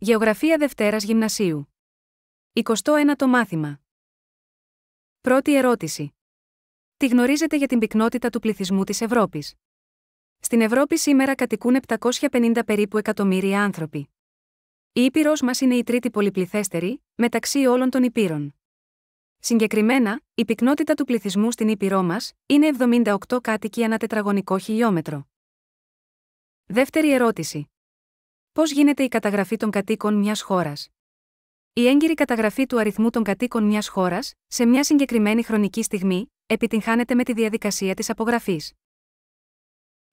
γεωγραφια δευτέρας Δευτέρας Γυμνασίου. 21ο μάθημα. Πρώτη ερώτηση. Τι γνωρίζετε για την πυκνότητα του πληθυσμού της Ευρώπης. Στην Ευρώπη σήμερα κατοικούν 750 περίπου εκατομμύρια άνθρωποι. Η Ήπειρος μας είναι η τρίτη πολυπληθέστερη, μεταξύ όλων των Ήπειρων. Συγκεκριμένα, η πυκνότητα του πληθυσμού στην Ήπειρό μας είναι 78 κάτοικοι ανά τετραγωνικό χιλιόμετρο. Δεύτερη ερώτηση. Πώς γίνεται η καταγραφή των κατοίκων μιας χώρας. Η έγκυρη καταγραφή του αριθμού των κατοίκων μιας χώρας, σε μια συγκεκριμένη χρονική στιγμή, επιτυγχάνεται με τη διαδικασία της απογραφής.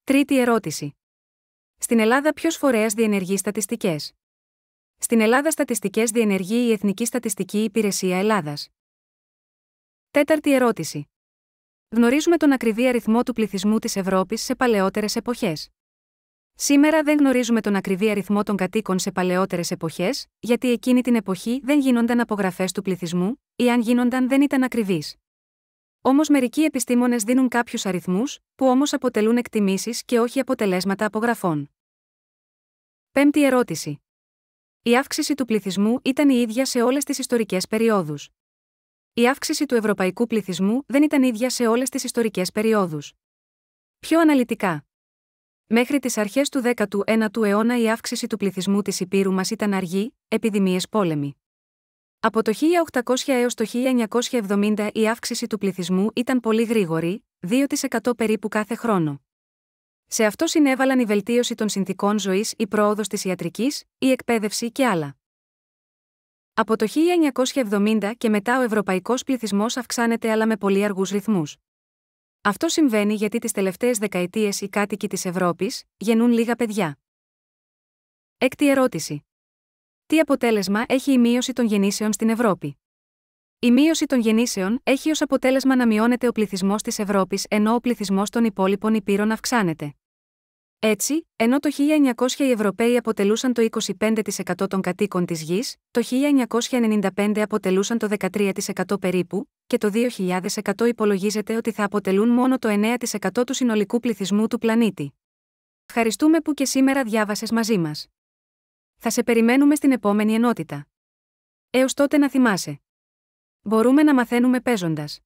Τρίτη ερώτηση. Στην Ελλάδα ποιος φορέας διενεργεί στατιστικές. Στην Ελλάδα στατιστικές διενεργεί η Εθνική Στατιστική Υπηρεσία Ελλάδας. Τέταρτη ερώτηση. Γνωρίζουμε τον ακριβή αριθμό του πληθυσμού της Ευρώπης σε παλαιότερες εποχές. Σήμερα δεν γνωρίζουμε τον ακριβή αριθμό των κατοίκων σε παλαιότερες εποχές, γιατί εκείνη την εποχή δεν γίνονταν απογραφές του πληθυσμού, ή αν γίνονταν δεν ήταν ακριβείς. Όμως μερικοί επιστήμονες δίνουν κάποιους αριθμούς, που όμως αποτελούν εκτιμήσεις και όχι αποτελέσματα απογραφών. Πέμπτη ερώτηση. Η αύξηση του πληθυσμού ήταν η ίδια σε όλες τις ιστορικές περιόδους. Η αύξηση του ευρωπαϊκού πληθυσμού δεν ήταν ίδια σε όλες τις ιστορικές περιόδους. Πιο αναλυτικά, Μέχρι τις αρχές του 19ου αιώνα η αύξηση του πληθυσμού της Υπήρου μας ήταν αργή, επιδημίες πόλεμοι. Από το 1800 έως το 1970 η αύξηση του πληθυσμού ήταν πολύ γρήγορη, 2% περίπου κάθε χρόνο. Σε αυτό συνέβαλαν η βελτίωση των συνθήκων ζωής, η πρόοδος της ιατρικής, η εκπαίδευση και άλλα. Από το 1970 και μετά ο ευρωπαϊκός πληθυσμός αυξάνεται αλλά με πολύ αργούς ρυθμούς. Αυτό συμβαίνει γιατί τις τελευταίες δεκαετίες οι κάτοικοι της Ευρώπης γεννούν λίγα παιδιά. Έκτη ερώτηση. Τι αποτέλεσμα έχει η μείωση των γεννήσεων στην Ευρώπη. Η μείωση των γεννήσεων έχει ως αποτέλεσμα να μειώνεται ο πληθυσμός της Ευρώπης ενώ ο πληθυσμός των υπόλοιπων υπήρων αυξάνεται. Έτσι, ενώ το 1900 οι Ευρωπαίοι αποτελούσαν το 25% των κατοίκων της γης, το 1995 αποτελούσαν το 13% περίπου, και το 2100 υπολογίζεται ότι θα αποτελούν μόνο το 9% του συνολικού πληθυσμού του πλανήτη. Ευχαριστούμε που και σήμερα διάβασες μαζί μας. Θα σε περιμένουμε στην επόμενη ενότητα. Έως τότε να θυμάσαι. Μπορούμε να μαθαίνουμε παίζοντας.